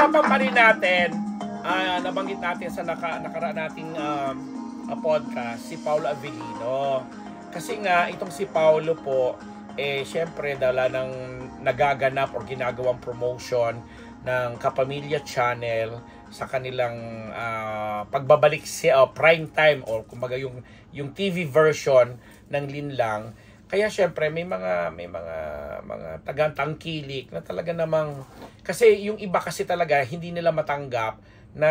pag-uusapan pa rin natin, uh, nabanggit natin sa naka, nakaraan nating um, uh, podcast, si Paolo Avellino. Kasi nga, itong si Paolo po, eh, syempre, dala ng nagaganap or ginagawang promotion ng Kapamilya Channel sa kanilang uh, pagbabalik sa si, uh, prime time or kumbaga yung, yung TV version ng Linlang kaya syempre may mga may mga mga tagang tangkilik na talaga namang kasi yung iba kasi talaga hindi nila matanggap na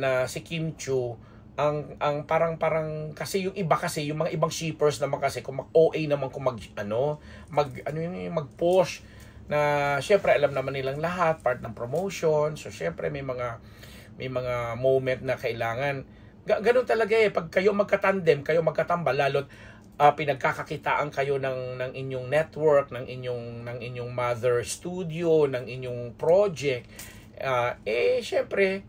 na si Kim Chu ang ang parang parang kasi yung iba kasi yung mga ibang shippers naman kasi kung mag OA naman kung mag ano mag ano yung mag push na syempre alam naman nilang lahat part ng promotion so syempre may mga may mga moment na kailangan Ga ganun talaga eh pag kayo magka-tandem kayo magkatambal lalo't uh, pinagkakakitaan kayo ng ng inyong network, ng inyong ng inyong mother studio, ng inyong project, uh, eh syempre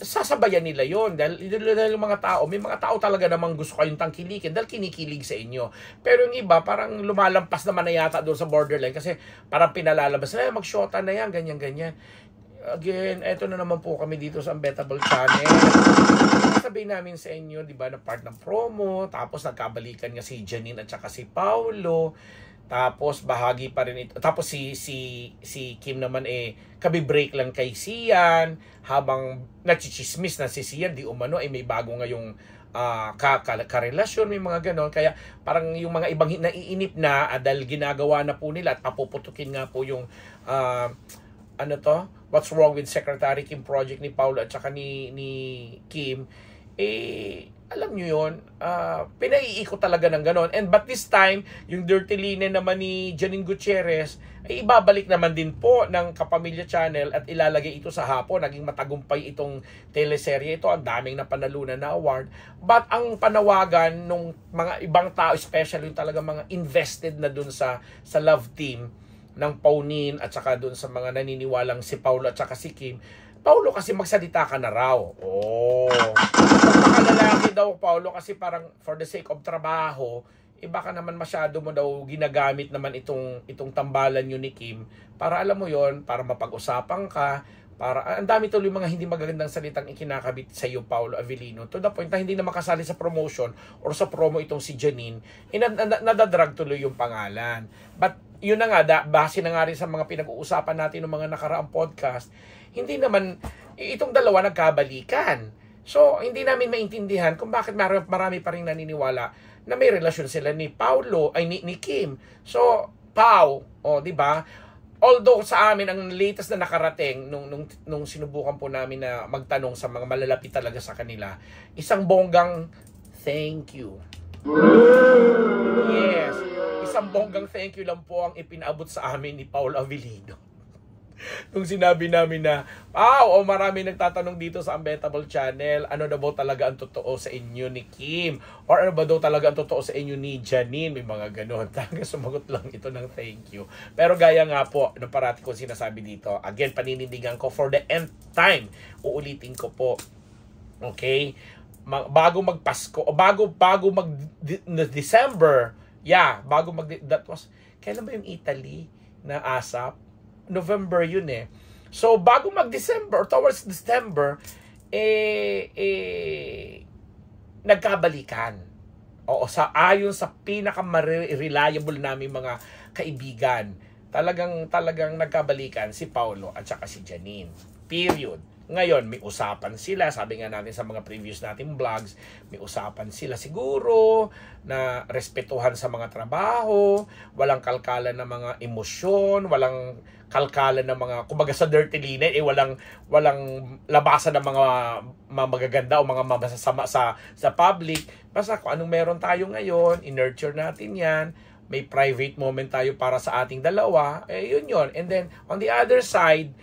sasabayan nila yon dahil, dahil yung mga tao, may mga tao talaga namang gusto kayong tangkilikin dahil kinikilig sa inyo. Pero yung iba, parang lumalampas naman na yata doon sa borderline kasi parang pinalalabas na, eh, magshota na yan, ganyan-ganyan. Again, eto na naman po kami dito sa Unbettable Channel sasabihin namin sa inyo, di ba, na part ng promo, tapos nagkabalikan nga si Janine at saka si Paolo, tapos bahagi pa rin ito. Tapos si si si Kim naman eh kabi-break lang kay Sian habang nagchichismis na si Sian di umano ay eh, may bago nga yung uh, ka, karelasyon may mga ganon kaya parang yung mga ibang naiinip na ah, dahil ginagawa na po nila at papuputukin nga po yung uh, ano to what's wrong with Secretary Kim project ni Paolo at saka ni ni Kim eh, alam nyo yun, uh, ah, pinaiiko talaga ng ganon. And but this time, yung dirty linen naman ni Janine Gutierrez, ay ibabalik naman din po ng Kapamilya Channel at ilalagay ito sa hapon. Naging matagumpay itong teleserye ito. Ang daming napanalunan na award. But ang panawagan ng mga ibang tao, especially yung talaga mga invested na dun sa, sa love team ng Paunin at saka dun sa mga naniniwalang si Paulo at saka si Kim, Paulo kasi magsalita ka na raw. Oh pagkalalaki daw, Paolo, kasi parang for the sake of trabaho, iba eh ka naman masyado mo daw ginagamit naman itong itong tambalan yun ni Kim para alam mo yon para mapag-usapan ka para ang dami tuloy mga hindi magagandang salitang ikinakabit sa iyo Paolo Avellino to the point na hindi na makasali sa promotion or sa promo itong si Janine eh, nad- nad- nadadrag tuloy yung pangalan but yun na nga da, base na nga rin sa mga pinag-uusapan natin ng mga nakaraang podcast hindi naman itong dalawa nagkabalikan So, hindi namin maintindihan kung bakit marami pa rin naniniwala na may relasyon sila ni Paulo ay ni, ni Kim. So, Pau, oh, 'di ba? Although sa amin ang latest na nakarating nung nung nung sinubukan po namin na magtanong sa mga malalapit talaga sa kanila, isang bonggang thank you. Yes. Isang bonggang thank you lang po ang ipinaabot sa amin ni Paul Avilino. nung sinabi namin na, ah, oh, marami nagtatanong dito sa Unbettable Channel, ano na ba talaga ang totoo sa inyo ni Kim? Or ano ba daw talaga ang totoo sa inyo ni Janine? May mga ganon. Tanga, sumagot lang ito ng thank you. Pero gaya nga po, na parati ko sinasabi dito, again, paninindigan ko for the end time, uulitin ko po. Okay? bago magpasko o bago bago mag de, December yeah bago mag that was kailan ba yung Italy na ASAP November yun eh. So, bago mag-December, towards December, eh, eh, nagkabalikan. Oo, sa ayon sa pinaka-reliable namin mga kaibigan, talagang talagang nagkabalikan si Paolo at saka si Janine. Period. Ngayon, may usapan sila. Sabi nga natin sa mga previous nating vlogs, may usapan sila siguro na respetuhan sa mga trabaho, walang kalkalan ng mga emosyon, walang kalkalan ng mga kumbaga sa dirty linen eh walang walang labasan ng mga, mga magaganda o mga masasama sa sa public basta kung anong meron tayo ngayon in-nurture natin 'yan may private moment tayo para sa ating dalawa eh yun yun and then on the other side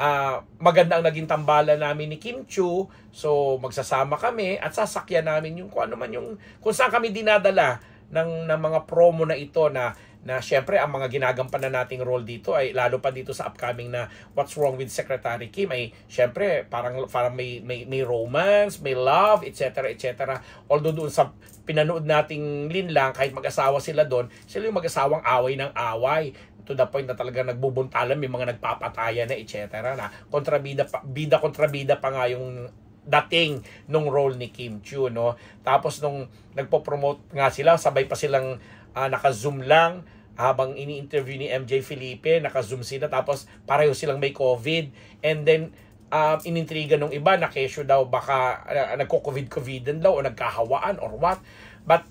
uh, maganda ang naging tambalan namin ni Kim Chu. So, magsasama kami at sasakyan namin yung kung ano man yung, kung saan kami dinadala ng, ng mga promo na ito na na syempre ang mga ginagampan na nating role dito ay lalo pa dito sa upcoming na What's Wrong with Secretary Kim ay syempre parang, parang may, may, may romance, may love, etc. etc. Although doon sa pinanood nating linlang kahit mag-asawa sila doon, sila yung mag-asawang away ng away to the point na talaga nagbubuntalan, may mga nagpapatayan na, etc. na. Kontrabida, pa, bida kontrabida pa nga yung dating nung role ni Kim Chu, no? Tapos nung nagpo-promote nga sila, sabay pa silang uh, naka-zoom lang habang ini-interview ni MJ Felipe, naka-zoom sila tapos pareho silang may COVID and then um, inintriga nung iba na kesyo daw baka uh, ah, nagko-COVID-COVID daw o nagkahawaan or what. But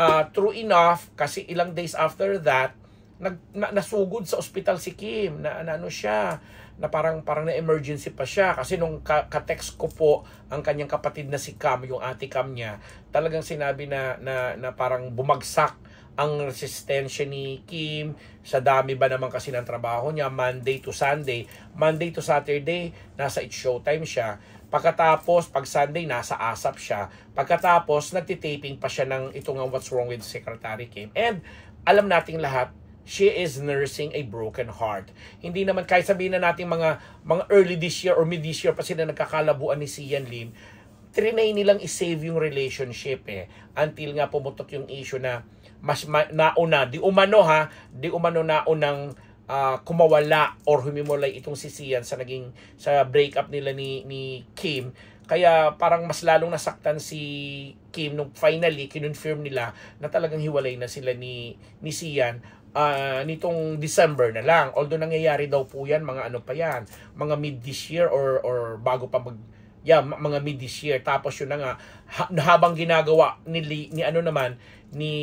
uh, true enough, kasi ilang days after that, nag, na, nasugod sa ospital si Kim na, na ano siya na parang parang na emergency pa siya kasi nung ka, ka-text ko po ang kanyang kapatid na si Cam yung ate Cam niya talagang sinabi na na, na parang bumagsak ang resistensya ni Kim sa dami ba naman kasi ng trabaho niya Monday to Sunday Monday to Saturday nasa it showtime siya Pagkatapos, pag Sunday, nasa ASAP siya. Pagkatapos, nagtitaping pa siya ng itong What's Wrong with Secretary Kim. And alam nating lahat she is nursing a broken heart. Hindi naman kahit sabihin na natin mga, mga early this year or mid this year pa sila nagkakalabuan ni Sian Lim, trinay nilang isave yung relationship eh. Until nga pumutok yung issue na mas ma- nauna, di umano ha, di umano naunang uh, kumawala or humimulay itong si Sian sa naging sa breakup nila ni ni Kim kaya parang mas lalong nasaktan si Kim nung finally kinonfirm nila na talagang hiwalay na sila ni, ni Sian uh, ah, nitong December na lang. Although nangyayari daw po yan, mga ano pa yan, mga mid this year or, or bago pa mag yeah, mga mid this year. Tapos yun na nga, ha, habang ginagawa ni, ni ano naman, ni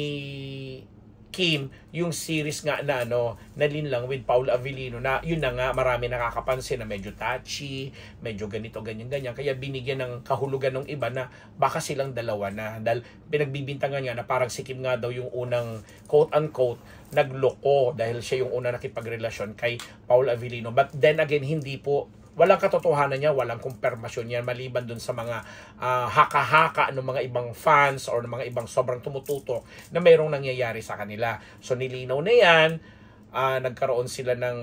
Kim yung series nga na ano, nalinlang with Paul Avellino na yun na nga marami nakakapansin na medyo touchy, medyo ganito, ganyan, ganyan. Kaya binigyan ng kahulugan ng iba na baka silang dalawa na dahil pinagbibintangan nga na parang si Kim nga daw yung unang quote-unquote nagloko dahil siya yung una nakipagrelasyon kay Paul Avellino. But then again, hindi po Walang katotohanan niya, walang kumpirmasyon yan maliban dun sa mga uh, haka-haka ng mga ibang fans or ng mga ibang sobrang tumututo na mayroong nangyayari sa kanila. So nilinaw na yan, uh, nagkaroon sila ng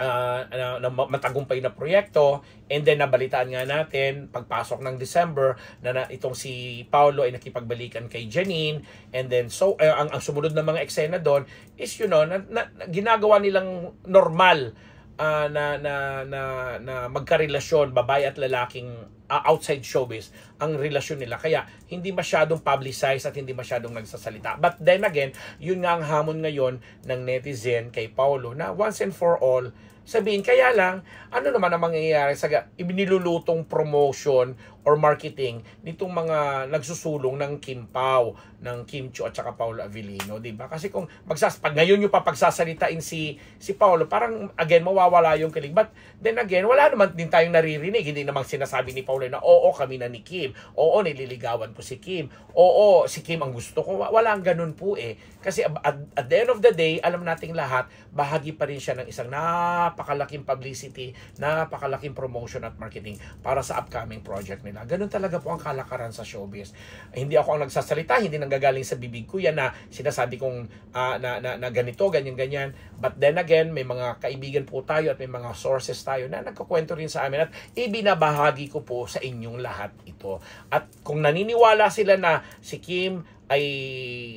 uh, na, matagumpay na proyekto and then nabalitaan nga natin pagpasok ng December na, na itong si Paolo ay nakipagbalikan kay Janine and then so uh, ang, ang sumunod na mga eksena doon is you know na, na, ginagawa nilang normal uh, na, na, na, na magkarelasyon, babae at lalaking uh, outside showbiz, ang relasyon nila. Kaya hindi masyadong publicized at hindi masyadong nagsasalita. But then again, yun nga ang hamon ngayon ng netizen kay Paolo na once and for all, sabihin, kaya lang, ano naman ang mangyayari sa ibinilulutong promotion or marketing nitong mga nagsusulong ng Kim Pao, ng Kim Chu at saka Paolo Avellino, 'di ba? Kasi kung magsas pag ngayon pa papagsasalitain si si Paolo, parang again mawawala yung kilig. But then again, wala naman din tayong naririnig, hindi namang sinasabi ni Paolo na oo kami na ni Kim, oo nililigawan ko si Kim, oo si Kim ang gusto ko. Wala ang ganun po eh. Kasi at, at the end of the day, alam nating lahat, bahagi pa rin siya ng isang napakalaking publicity, napakalaking promotion at marketing para sa upcoming project nila na ganun talaga po ang kalakaran sa showbiz. Hindi ako ang nagsasalita, hindi nanggagaling sa bibig ko yan na sinasabi kong uh, na, na, na ganito, ganyan-ganyan. But then again, may mga kaibigan po tayo at may mga sources tayo na nagkukwento rin sa amin at ibinabahagi ko po sa inyong lahat ito. At kung naniniwala sila na si Kim ay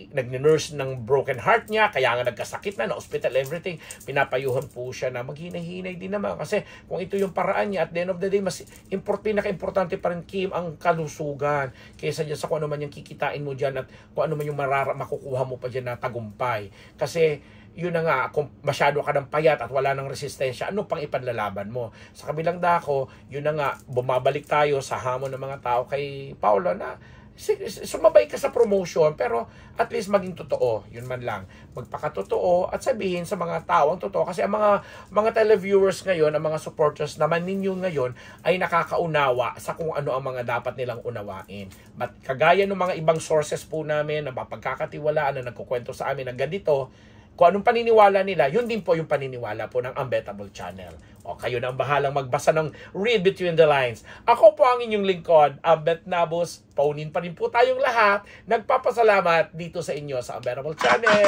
nag-nurse ng broken heart niya, kaya nga nagkasakit na, na-hospital, everything. Pinapayuhan po siya na maghinay-hinay din naman. Kasi kung ito yung paraan niya, at the end of the day, mas import, pinaka-importante pa rin, Kim, ang kalusugan. Kaysa dyan sa kung ano man yung kikitain mo dyan at kung ano man yung marara, makukuha mo pa dyan na tagumpay. Kasi yun na nga, kung masyado ka ng payat at wala ng resistensya, ano pang ipanlalaban mo? Sa kabilang dako, yun na nga, bumabalik tayo sa hamon ng mga tao kay Paula na sumabay ka sa promotion pero at least maging totoo yun man lang magpakatotoo at sabihin sa mga tao ang totoo kasi ang mga mga televiewers ngayon ang mga supporters naman ninyo ngayon ay nakakaunawa sa kung ano ang mga dapat nilang unawain but kagaya ng mga ibang sources po namin na mapagkakatiwalaan na nagkukwento sa amin ng ganito kung anong paniniwala nila, yun din po yung paniniwala po ng Unbettable Channel. O kayo na ang bahalang magbasa ng Read Between the Lines. Ako po ang inyong lingkod, Ambet Nabos. Paunin pa rin po tayong lahat. Nagpapasalamat dito sa inyo sa Unbettable Channel.